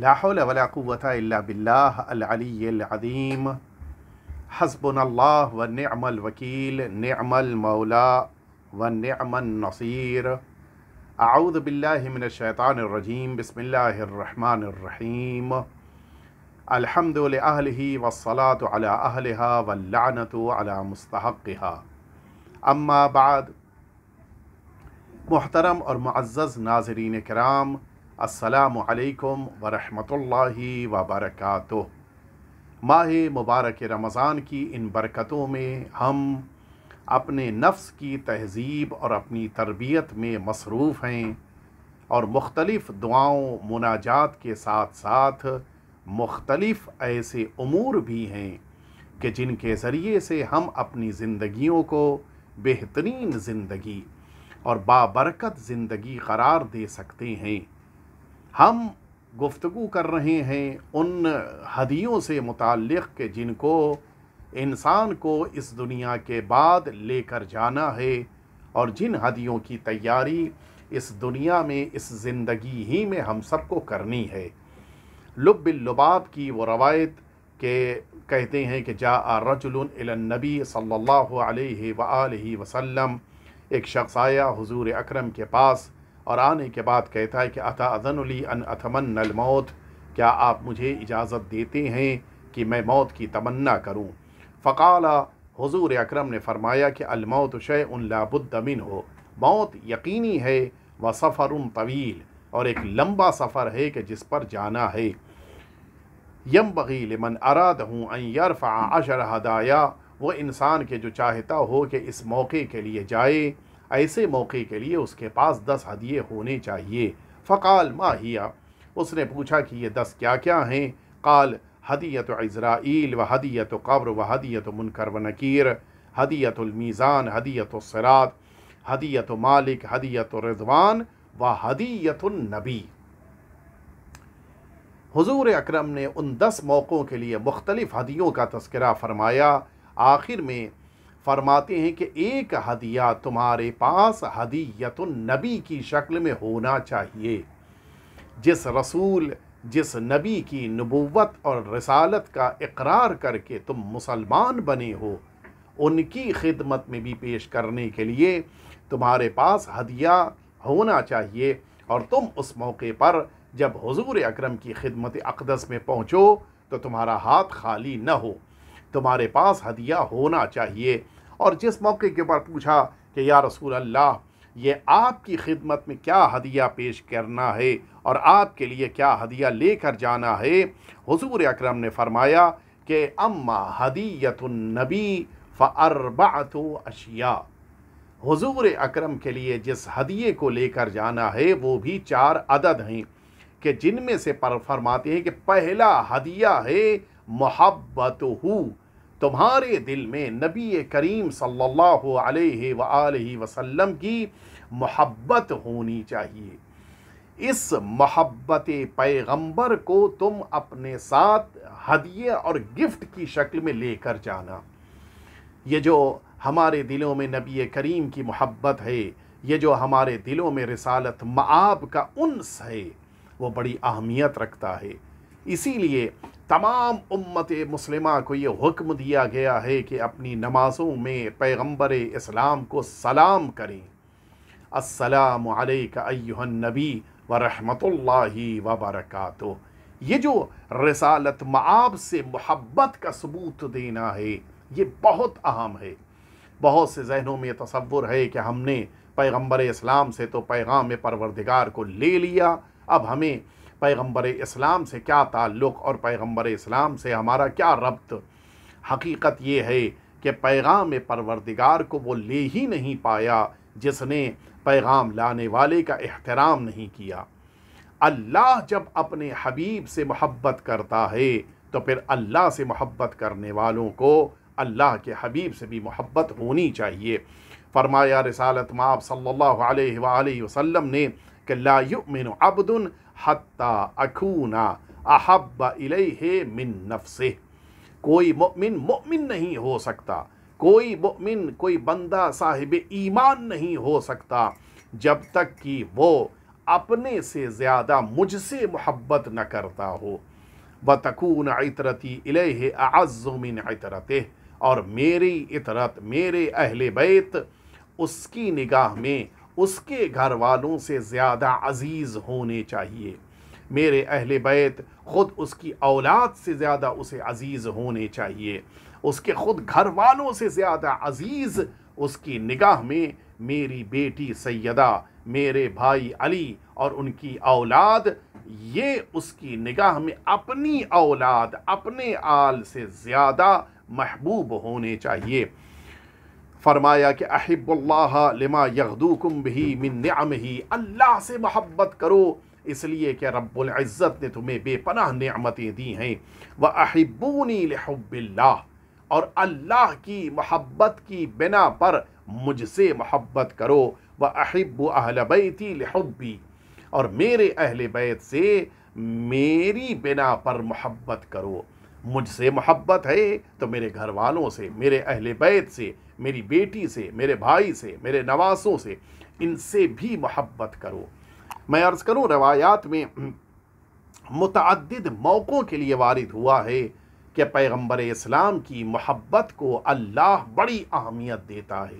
लाहौलवलाक़वतबिल्लाज़ीम हसबनल्ला व नमल वकील नमल मौला व नमन नसीर आऊदबिल्लाशैतानरजीम बसमीम अलहमदल वसलात अहलहा वलानत अला मुस्तहक़ा अम्माबाद मोहतरम और मज़्ज़ नाजरीन कराम असलकम वरहमल वबरक माह मुबारक रमज़ान की इन बरकतों में हम अपने नफ्स की तहज़ीब और अपनी तरबियत में मसरूफ़ हैं और मुख्तलिफ़ दुआओं मुनाजात के साथ साथ मुख्तलिफ़ ऐसे अमूर भी हैं कि जिनके ज़रिए से हम अपनी ज़िंदगियों को बेहतरीन ज़िंदगी और बाबरकत ज़िंदगी करार दे सकते हैं हम गुफ्तु कर रहे हैं उन हदियों से मुतक़ के जिनको इंसान को इस दुनिया के बाद लेकर जाना है और जिन हदियों की तैयारी इस दुनिया में इस ज़िंदगी ही में हम सबको करनी है लुब्बिल्लुबाब की वो रवायत के कहते हैं कि जा रजुलनबी सल्ला वसम एक शख्स आया हजूर अक्रम के पास और आने के बाद कहता है कि अता अजन अन अथमन मौत क्या आप मुझे इजाज़त देते हैं कि मैं मौत की तमन्ना करूं फ़काला हुजूर अकरम ने फरमाया कि अलमौत शय उन लाबुद्दमिन हो मौत यकीनी है व सफ़र तवील और एक लंबा सफ़र है कि जिस पर जाना है यम बगील मन अराद हूँ यरफ़ा अशर हदाया वो इंसान के जो चाहता हो कि इस मौके के लिए जाए ऐसे मौके के लिए उसके पास दस हदिये होने चाहिए फ़काल माहिया उसने पूछा कि ये दस क्या क्या हैं काल हदियत इज़राइल व हदियत कब्र व हदियत मुनकर व नकीर हदियतमीज़ान हदियतरात हदियत मालिक हदियत रिजवान व हदीयतनबी हुजूर अकरम ने उन दस मौक़ों के लिए मुख्तलिफ़ हदियों का तस्करा फरमाया आखिर में फरमाते हैं कि एक हदिया तुम्हारे पास हदीयतुन नबी की शक्ल में होना चाहिए जिस रसूल जिस नबी की नबूवत और रसालत का इकरार करके तुम मुसलमान बने हो उनकी खिदमत में भी पेश करने के लिए तुम्हारे पास हदिया होना चाहिए और तुम उस मौके पर जब हुजूर अकरम की खिदमत अकदस में पहुँचो तो तुम्हारा हाथ खाली न हो तुम्हारे पास हदिया होना चाहिए और जिस मौके के ऊपर पूछा कि या रसूल अल्लाह ये आपकी खिदमत में क्या हदिया पेश करना है और आपके लिए क्या हदिया लेकर जाना है हुजूर अकरम ने फरमाया कि अम्मा हदीयतुलनबी फ़रबात अशिया हुजूर अकरम के लिए जिस हदिये को लेकर जाना है वो भी चार अदद हैं कि जिनमें से पर फरमाते हैं कि पहला हदिया है मोहब्बत तुम्हारे दिल में नबी करीम सल्लल्लाहु अलैहि सल्ला वसल्लम की मोहब्बत होनी चाहिए इस मोहब्बत पैगंबर को तुम अपने साथ हदिये और गिफ्ट की शक्ल में लेकर जाना ये जो हमारे दिलों में नबी करीम की मोहब्बत है ये जो हमारे दिलों में रिसालत मआब का उन्स है वो बड़ी अहमियत रखता है इसीलिए तमाम उम्मत मुसलिमा को ये हुक्म दिया गया है कि अपनी नमाज़ों में पैगम्बर इस्लाम को सलाम करें अस्सलाम अयुहन नबी व रहमतुल्लाहि व बरकातो ये जो रसालत माब से मोहब्बत का सबूत देना है ये बहुत अहम है बहुत से जहनों में तस्वुर है कि हमने पैगम्बर इस्लाम से तो पैगाम परवरदिगार को ले लिया अब हमें पैगम्बर इस्लाम से क्या ताल्लुक़ और पैगम्बर इस्लाम से हमारा क्या रब्त हकीकत ये है कि पैगाम परवरदिगार को वो ले ही नहीं पाया जिसने पैगाम लाने वाले का एहतराम नहीं किया अल्लाह जब अपने हबीब से मोहब्बत करता है तो फिर अल्लाह से मोहब्बत करने वालों को अल्लाह के हबीब से भी मोहब्बत होनी चाहिए फरमाया रसालत माब सल्लल्लाहु अलैहि वसल्लम ने मिन नफसे कोई मुमिन मुमिन नहीं हो सकता कोई मुमिन कोई बंदा साहिब ईमान नहीं हो सकता जब तक कि वो अपने से ज़्यादा मुझसे मोहब्बत न करता हो बतकून इतरती इलह आज़ुमिन इतरत और मेरी इतरत मेरे अहल बैत उसकी निगाह में उसके घर वालों से ज़्यादा अजीज़ होने चाहिए मेरे अहल बैत ख़ुद उसकी औलाद से ज़्यादा उसे अजीज़ होने चाहिए उसके ख़ुद घर वालों से ज़्यादा अजीज़ उसकी निगाह में मेरी बेटी सैदा मेरे भाई अली और उनकी औलाद ये उसकी निगाह में अपनी औलाद अपने आल से ज़्यादा महबूब होने चाहिए फरमाया कि अहिबुल्ला लिमा यहदूकुम भी मिन ही अल्लाह से मोहब्बत करो इसलिए कि रब्ज़त ने तुम्हें बेपनाह नियामतें दी हैं व अहिबूनी लहब्ला और अल्लाह की मोहब्बत की बिना पर मुझसे मोहब्बत करो व अहिब अहल बैती लहब्बी और मेरे अहल बैत से मेरी बिना पर मोहब्बत करो मुझसे मोहब्बत है तो मेरे घर वालों से मेरे अहल बैत से मेरी बेटी से मेरे भाई से मेरे नवासों से इनसे भी मोहब्बत करो मैं अर्ज़ करूँ रवायात में मतद मौक़ों के लिए वारद हुआ है कि पैगम्बर इस्लाम की मोहब्बत को अल्लाह बड़ी अहमियत देता है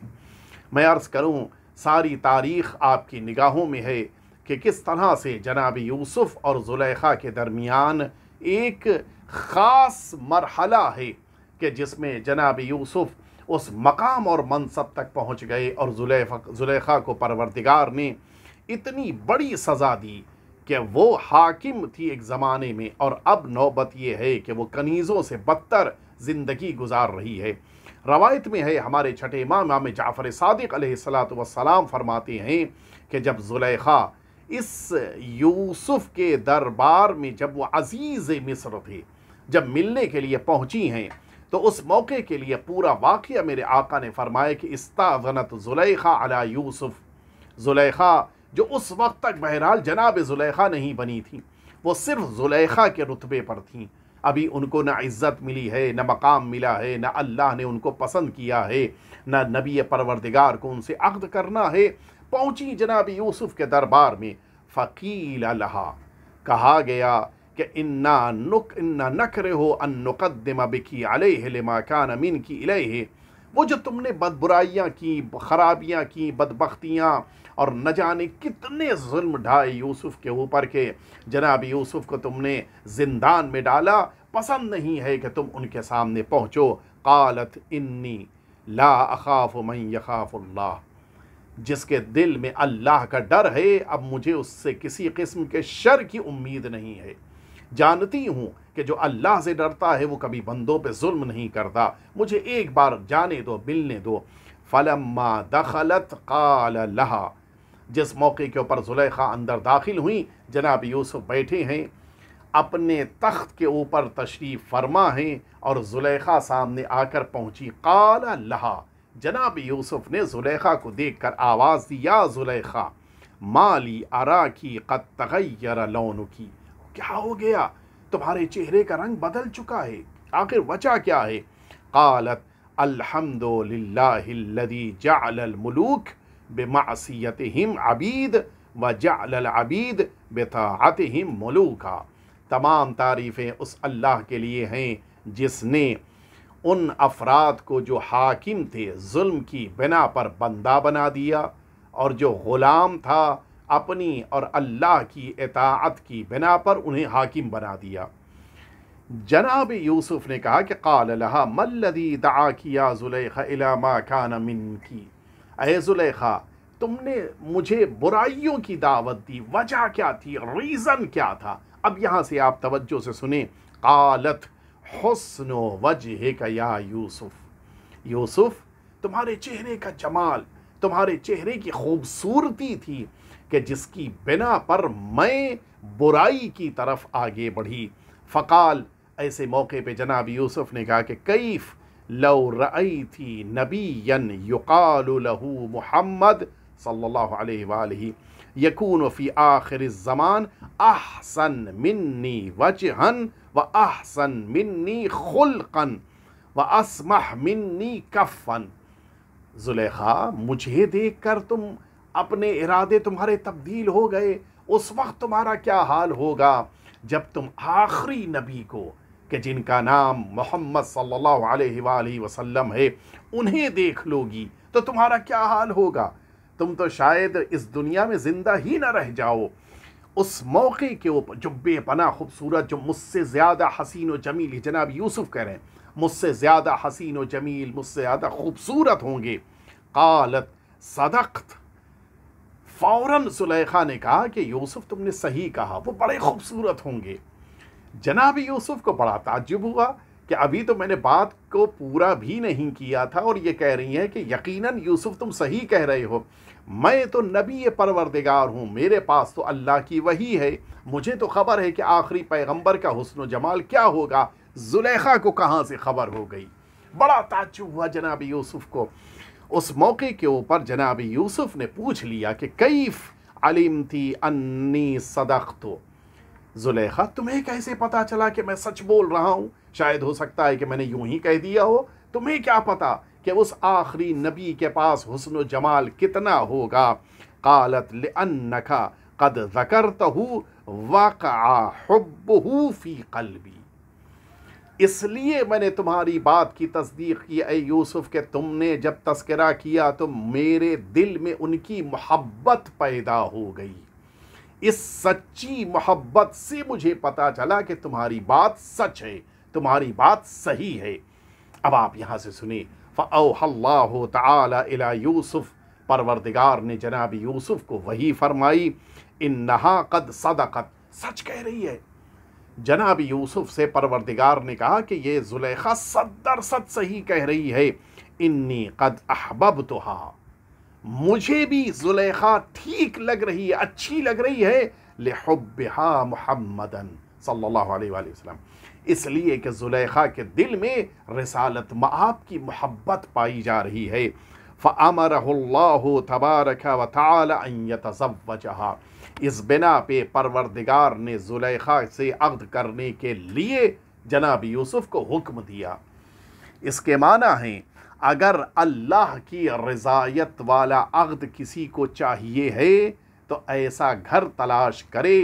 मैं अर्ज़ करूँ सारी तारीख़ आपकी निगाहों में है कि किस तरह से जनाब यूसुफ़ और जुलेखा के दरमियान एक ख़ास मरहला है कि जिसमें जनाब यूसुफ़ उस मकाम और मनसब तक पहुँच गए और जुलेखा जुलेखा को परवरदिगार ने इतनी बड़ी सज़ा दी कि वो हाकिम थी एक ज़माने में और अब नौबत ये है कि वो कनीज़ों से बदतर ज़िंदगी गुजार रही है रवायत में है हमारे छठे इमाम मामे जाफ़र सदक सलाम फरमाते हैं कि जब जुलेखा इस यूसुफ के दरबार में जब वो अजीज़ मिस्र थे जब मिलने के लिए पहुंची हैं तो उस मौके के लिए पूरा वाक़ मेरे आका ने फरमाया कि इस्ताजनत जुलेखा अला यूसुफ जुलेखा जो उस वक्त तक बहरहाल जनाब जुलेखा नहीं बनी थी वो सिर्फ जुलेखा के रुतबे पर थी अभी उनको न इज़्ज़त मिली है न मकाम मिला है ना अल्लाह ने उनको पसंद किया है ना नबी परवरदिगार को उनसे अक्द करना है पहुंची जनाब यूसुफ के दरबार में फ़कील लहा कहा गया कि इन्ना नुक इन्ना रे हो अन नुकदमा बिकी अलमा कान अमीन की है वो जो तुमने बदबुराइयाँ की ख़राबियाँ की बदबख्तियाँ और न जाने कितने जुल्म ढाए यूसुफ के ऊपर के जनाब यूसुफ को तुमने जिंदान में डाला पसंद नहीं है कि तुम उनके सामने पहुँचो कालत इन्नी ला अखाफ मई यखाफ़ुल्ला जिसके दिल में अल्लाह का डर है अब मुझे उससे किसी किस्म के शर की उम्मीद नहीं है जानती हूँ कि जो अल्लाह से डरता है वो कभी बंदों पे जुल्म नहीं करता मुझे एक बार जाने दो मिलने दो फलम्मा दखलत काल लहा जिस मौके के ऊपर जुलेखा अंदर दाखिल हुई जनाब यूसुफ बैठे हैं अपने तख्त के ऊपर तशरीफ़ फरमा हैं और जुलेखा सामने आकर पहुँची काल लहा जनाब यूसुफ ने जुलेखा को देख कर आवाज़ दी या जुलेखा माली अरा की कत तगैर लौन की क्या हो गया तुम्हारे चेहरे का रंग बदल चुका है आखिर वजह क्या है कालत अलहमदी जालमलूक बेमासीत हिम अबीद व जालबीद बेतात हिम मलूका तमाम तारीफ़ें उस अल्लाह के लिए हैं जिसने उन अफराद को जो हाकिम थे जुल्म की बिना पर बंदा बना दिया और जो ग़ुलाम था अपनी और अल्लाह की इतात की बिना पर उन्हें हाकिम बना दिया जनाब यूसुफ ने कहा कि काल लहा मल्लदी दा किया जुलेखा खान मिन की अय जुलेखा तुमने मुझे बुराइयों की दावत दी वजह क्या थी रीज़न क्या था अब यहाँ से आप तवज्जो से सुने कालत हसन वजह का या यूसुफ यूसुफ तुम्हारे चेहरे का जमाल तुम्हारे चेहरे की खूबसूरती थी कि जिसकी बिना पर मैं बुराई की तरफ आगे बढ़ी फ़काल ऐसे मौके पे जनाब यूसुफ ने कहा कि कैफ़ लौ रई थी नबी यन युकाल लहू मोहम्मद सल्लल्लाहु अलैहि यकून फ़ी आखिर ज़मान आहसन मिन्नी वजहन व आहसन मिन्नी खुलकन व असमह मिन्नी कफ़न जुलेखा मुझे देख कर तुम अपने इरादे तुम्हारे तब्दील हो गए उस वक्त तुम्हारा क्या हाल होगा जब तुम आखिरी नबी को कि जिनका नाम मोहम्मद सल्लल्लाहु अलैहि वसल्लम है उन्हें देख लोगी तो तुम्हारा क्या हाल होगा तुम तो शायद इस दुनिया में ज़िंदा ही ना रह जाओ उस मौके के ऊपर जो बेपना खूबसूरत जो मुझसे ज़्यादा हसीन व जमील जनाब यूसुफ कह रहे हैं मुझसे ज़्यादा हसीन व जमील मुझसे ज़्यादा खूबसूरत होंगे कालत सदख्त फ़ौर सुलेखा ने कहा कि यूसुफ तुमने सही कहा वो बड़े खूबसूरत होंगे जनाब यूसुफ को बड़ा ताजुब हुआ कि अभी तो मैंने बात को पूरा भी नहीं किया था और ये कह रही हैं कि यकीनन यूसुफ तुम सही कह रहे हो मैं तो नबी परवरदिगार हूँ मेरे पास तो अल्लाह की वही है मुझे तो खबर है कि आखिरी पैगंबर का हसन जमाल क्या होगा जुलेखा को कहाँ से खबर हो गई बड़ा ताजुब हुआ जनाब यूसुफ को उस मौके के ऊपर जनाब यूसुफ ने पूछ लिया कि कैफ अलीम थी अन्नी सदख तो जुलेखा तुम्हें कैसे पता चला कि मैं सच बोल रहा हूँ शायद हो सकता है कि मैंने यूं ही कह दिया हो तुम्हें क्या पता कि उस आखिरी नबी के पास हसन जमाल कितना होगा कालत लखा कद जकर तहू फ़ी कलबी इसलिए मैंने तुम्हारी बात की तस्दीक की यूसुफ के तुमने जब तस्करा किया तो मेरे दिल में उनकी मोहब्बत पैदा हो गई इस सच्ची मोहब्बत से मुझे पता चला कि तुम्हारी बात सच है तुम्हारी बात सही है अब आप यहाँ से सुने फ़ाह तला यूसुफ़ परवरदिगार ने जनाब यूसुफ़ को वही फरमाई इन नहा कद सदाकत सच कह रही है जनाब यूसुफ से परवरदिगार ने कहा कि ये जुलेखा सद सही कह रही है इन्नी कद अहबब तो हा मुझे भी जुलेखा ठीक लग रही है अच्छी लग रही है लेहबहा मुहम्मदन सल्लल्लाहु अलैहि वसल्लम इसलिए कि जुलेखा के दिल में रसालत मआब की मोहब्बत पाई जा रही है फ़ामरह तबारक व तजहा इस बिना पे परवरदिगार ने जुलेखा से अग्द करने के लिए जनाब यूसुफ को हुक्म दिया इसके माना हैं अगर अल्लाह की रज़ायत वाला अगद किसी को चाहिए है तो ऐसा घर तलाश करे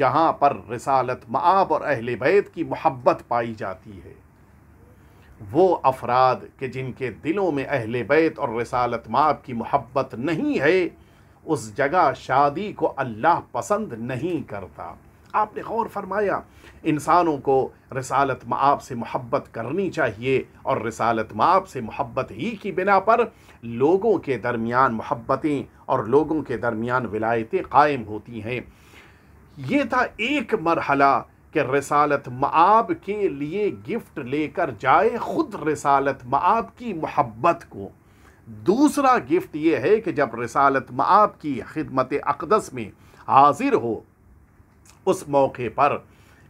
जहाँ पर रसालत माब और अहल बैत की मोहब्बत पाई जाती है वो अफराद के जिनके दिलों में अहल बैत और रसालत माब की मोहब्बत नहीं है उस जगह शादी को अल्लाह पसंद नहीं करता आपने गौर फरमाया इंसानों को रसालत माप से मोहब्बत करनी चाहिए और रसालत माप से मोहब्बत ही की बिना पर लोगों के दरमियान मोहब्बतें और लोगों के दरमियान विलायतें कायम होती हैं ये था एक मरहला कि रसालत मब के लिए गिफ्ट लेकर जाए ख़ुद रसालत मब की मोहब्बत को दूसरा गिफ्ट ये है कि जब रसालत माब की खिदमत अकदस में हाजिर हो उस मौके पर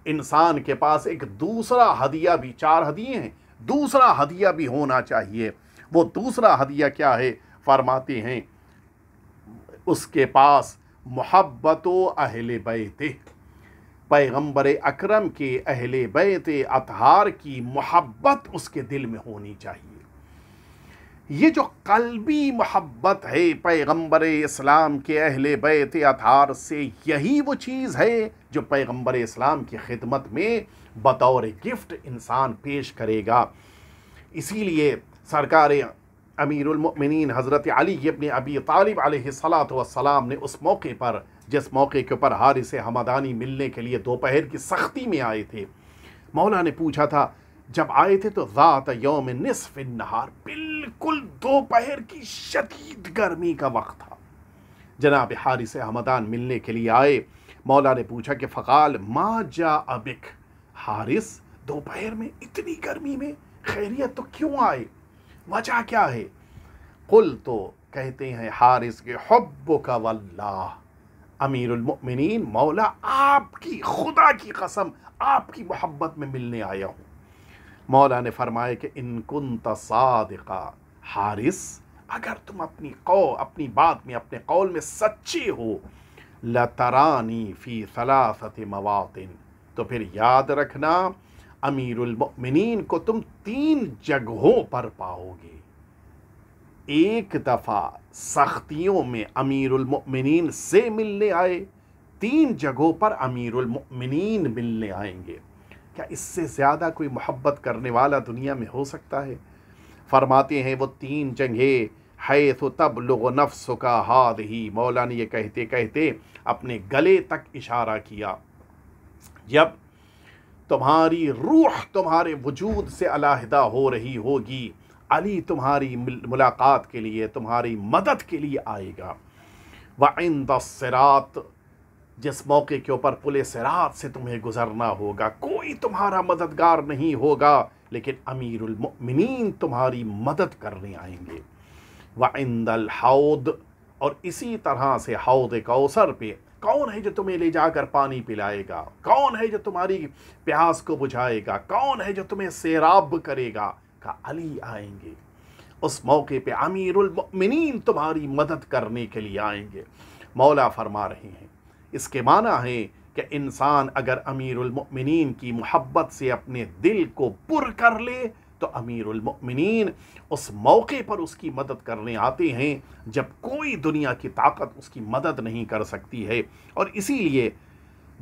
इंसान के पास एक दूसरा हदिया भी चार हदिए हैं दूसरा हदिया भी होना चाहिए वो दूसरा हदिया क्या है फरमाते हैं उसके पास मोहब्बत अहल बैत पैगम्बर अक्रम के अहल बैत अतहार की मोहब्बत उसके दिल में होनी चाहिए ये जो कलबी मोहब्बत है पैगंबर इस्लाम के अहल बैत अतार से यही वो चीज़ है जो पैगंबर इस्लाम की खिदमत में बतौर गिफ्ट इंसान पेश करेगा इसीलिए सरकार अमीरमिन हज़रत अली अपने अबी तालिब सलाम ने उस मौके पर जिस मौके के ऊपर हारिस हमदानी मिलने के लिए दोपहर की सख्ती में आए थे मौला ने पूछा था जब आए थे तो रात योम निसफ नहार बिल्कुल दोपहर की शदीद गर्मी का वक्त था जनाब हारिस हमदान मिलने के लिए आए मौला ने पूछा कि फ़काल माँ जा अबिक हारिस दोपहर में इतनी गर्मी में खैरियत तो क्यों आए वजह क्या है कुल तो कहते हैं हारिस के हब्ब का वल्लाह अमीरमिन मौला आपकी खुदा की कसम आपकी मोहब्बत में मिलने आया हूँ मौला ने फरमाया कि इनकुन का हारिस अगर तुम अपनी कौ अपनी बात में अपने कौल में सच्चे हो लतरानी फ़ी सलासत मवातिन तो फिर याद रखना अमीरमिन को तुम तीन जगहों पर पाओगे एक दफ़ा सख्तियों में अमीरमिन से मिलने आए तीन जगहों पर अमीरमिन मिलने आएंगे क्या इससे ज़्यादा कोई मोहब्बत करने वाला दुनिया में हो सकता है फरमाते हैं वो तीन जंगे है तो तब लोग नफ्स का हाद ही मौला ने ये कहते कहते अपने गले तक इशारा किया जब तुम्हारी रूह तुम्हारे वजूद से अलहदा हो रही होगी अली तुम्हारी मुलाकात के लिए तुम्हारी मदद के लिए आएगा व इन दसरात जिस मौके के ऊपर पुलिस रात से तुम्हें गुजरना होगा कोई तुम्हारा मददगार नहीं होगा लेकिन अमीरमिन तुम्हारी मदद करने आएंगे व इंदल हाउद और इसी तरह से हौद कौसर पे कौन है जो तुम्हें ले जाकर पानी पिलाएगा कौन है जो तुम्हारी प्यास को बुझाएगा कौन है जो तुम्हें सैराब करेगा का अली आएंगे उस मौके पे अमीरमिन तुम्हारी मदद करने के लिए आएंगे मौला फरमा रहे हैं इसके माना है कि इंसान अगर अमीरमिन की मोहब्बत से अपने दिल को पुर कर ले तो अमीरमिन उस मौके पर उसकी मदद करने आते हैं जब कोई दुनिया की ताकत उसकी मदद नहीं कर सकती है और इसीलिए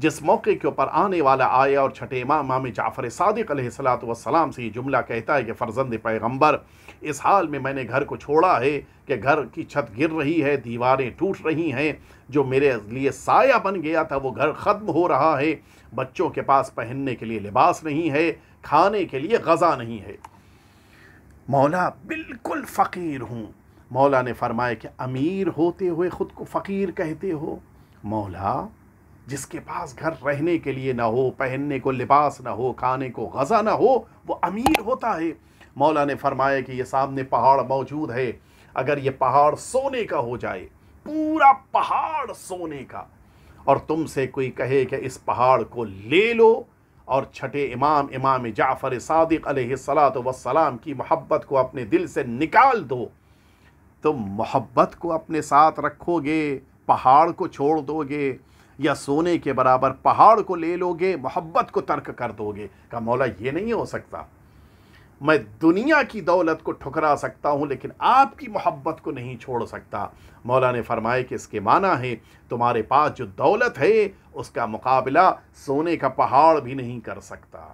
जिस मौके के ऊपर आने वाला आया और छठे इमाम इमाम जाफ़र सदक सलाम से ये जुमला कहता है कि फ़र्जंद पैगम्बर इस हाल में मैंने घर को छोड़ा है कि घर की छत गिर रही है दीवारें टूट रही हैं जो मेरे लिए साया बन गया था वो घर ख़त्म हो रहा है बच्चों के पास पहनने के लिए लिबास नहीं है खाने के लिए गज़ा नहीं है मौला बिल्कुल फ़कीर हूँ मौला ने फरमाया कि अमीर होते हुए ख़ुद को फ़कीर कहते हो मौला जिसके पास घर रहने के लिए ना हो पहनने को लिबास ना हो खाने को गज़ा ना हो वो अमीर होता है मौला ने फरमाया कि ये सामने पहाड़ मौजूद है अगर ये पहाड़ सोने का हो जाए पूरा पहाड़ सोने का और तुमसे कोई कहे कि इस पहाड़ को ले लो और छठे इमाम इमाम जाफ़र सादिक सलात वसलाम की मोहब्बत को अपने दिल से निकाल दो तुम मोहब्बत को अपने साथ रखोगे पहाड़ को छोड़ दोगे या सोने के बराबर पहाड़ को ले लोगे मोहब्बत को तर्क कर दोगे का मौला ये नहीं हो सकता मैं दुनिया की दौलत को ठुकरा सकता हूँ लेकिन आपकी मोहब्बत को नहीं छोड़ सकता मौला ने फरमाए कि इसके माना है तुम्हारे पास जो दौलत है उसका मुकाबला सोने का पहाड़ भी नहीं कर सकता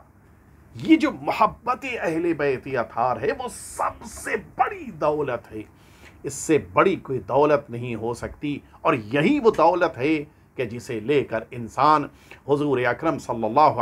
ये जो मोहब्बत अहल बैत अथार है वो सबसे बड़ी दौलत है इससे बड़ी कोई दौलत नहीं हो सकती और यही वो दौलत है कि जिसे लेकर इंसान हजूर अक्रम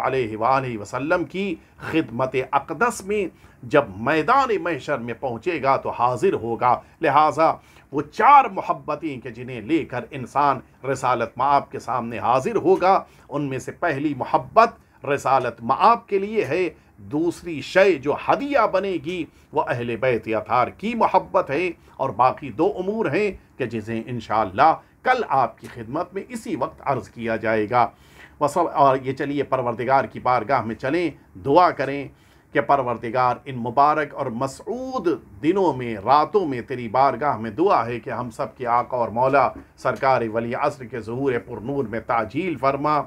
अलैहि वसल्लम की खिदमत अकदस में जब मैदान मैशर में पहुँचेगा तो हाजिर होगा लिहाजा वो चार मोहब्बतें कि जिन्हें लेकर इंसान रसालत माप के सामने हाजिर होगा उनमें से पहली मोहब्बत रसालत माप के लिए है दूसरी शय जो हदिया बनेगी वह अहल बैत अतार की मोहब्बत है और बाकी दो अमूर हैं कि जिसे इन कल आपकी खिदमत में इसी वक्त अर्ज़ किया जाएगा वसल और ये चलिए परवरदिगार की बारगाह में चलें दुआ करें कि परवरदिगार इन मुबारक और मसरूद दिनों में रातों में तेरी बारगाह में दुआ है कि हम सब के आका और मौला सरकार वली असर के जहूर पुरूर में ताजील फरमा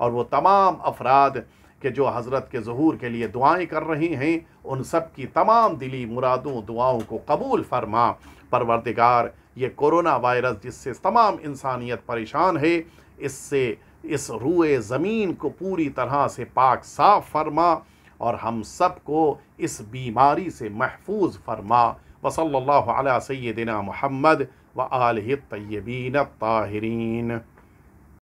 और वो तमाम अफराद के जो हज़रत के जहूर के लिए दुआएं कर रहे हैं उन सब की तमाम दिली मुरादों दुआओं को कबूल फरमा परवरदिगार ये कोरोना वायरस जिससे तमाम इंसानियत परेशान है इससे इस रूए ज़मीन को पूरी तरह से पाक साफ फरमा और हम सब को इस बीमारी से महफूज फरमा वसल्ला सैदिना महमद व आल तय्यबीन ताहरीन